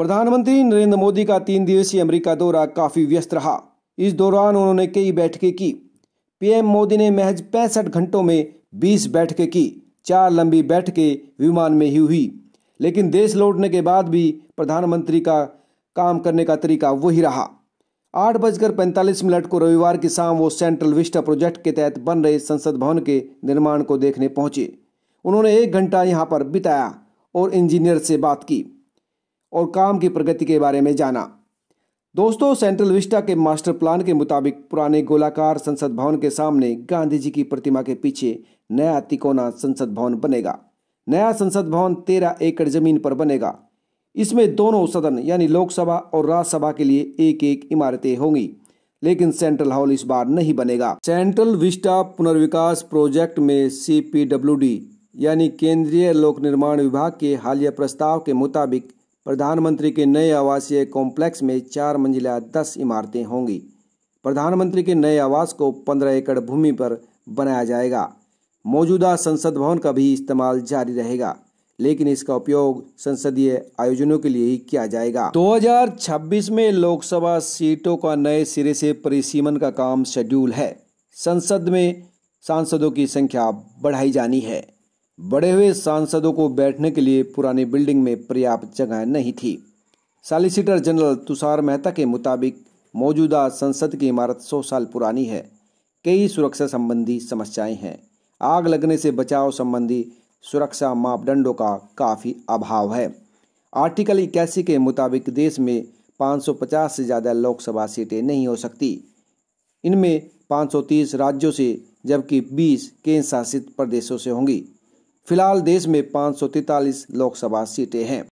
प्रधानमंत्री नरेंद्र मोदी का तीन दिवसीय अमेरिका दौरा काफी व्यस्त रहा इस दौरान उन्होंने कई बैठकें की पीएम मोदी ने महज पैंसठ घंटों में 20 बैठकें की चार लंबी बैठकें विमान में ही हुई लेकिन देश लौटने के बाद भी प्रधानमंत्री का काम करने का तरीका वही रहा आठ बजकर पैंतालीस मिनट को रविवार की शाम वो सेंट्रल विस्टा प्रोजेक्ट के तहत बन रहे संसद भवन के निर्माण को देखने पहुंचे उन्होंने एक घंटा यहाँ पर बिताया और इंजीनियर से बात की और काम की प्रगति के बारे में जाना दोस्तों सेंट्रल विस्टा के मास्टर प्लान के मुताबिक पुराने गोलाकार संसद भवन के सामने गांधी जी की प्रतिमा के पीछे नया तिकोना संसद भवन बनेगा नया संसद भवन तेरह एकड़ जमीन पर बनेगा इसमें दोनों सदन यानी लोकसभा और राज्यसभा के लिए एक एक इमारतें होंगी लेकिन सेंट्रल हॉल इस बार नहीं बनेगा सेंट्रल विस्टा पुनर्विकास प्रोजेक्ट में सी यानी केंद्रीय लोक निर्माण विभाग के हालिया प्रस्ताव के मुताबिक प्रधानमंत्री के नए आवासीय कॉम्प्लेक्स में चार मंजिला दस इमारतें होंगी प्रधानमंत्री के नए आवास को पंद्रह एकड़ भूमि पर बनाया जाएगा मौजूदा संसद भवन का भी इस्तेमाल जारी रहेगा लेकिन इसका उपयोग संसदीय आयोजनों के लिए ही किया जाएगा 2026 में लोकसभा सीटों का नए सिरे से परिसीमन का काम शेड्यूल है संसद में सांसदों की संख्या बढ़ाई जानी है बड़े हुए सांसदों को बैठने के लिए पुरानी बिल्डिंग में पर्याप्त जगह नहीं थी सॉलिसिटर जनरल तुषार मेहता के मुताबिक मौजूदा संसद की इमारत 100 साल पुरानी है कई सुरक्षा संबंधी समस्याएं हैं आग लगने से बचाव संबंधी सुरक्षा मापदंडों का काफ़ी अभाव है आर्टिकल इक्यासी के मुताबिक देश में 550 से ज़्यादा लोकसभा सीटें नहीं हो सकती इनमें 530 राज्यों से जबकि 20 केंद्र शासित प्रदेशों से होंगी फिलहाल देश में पाँच लोकसभा सीटें हैं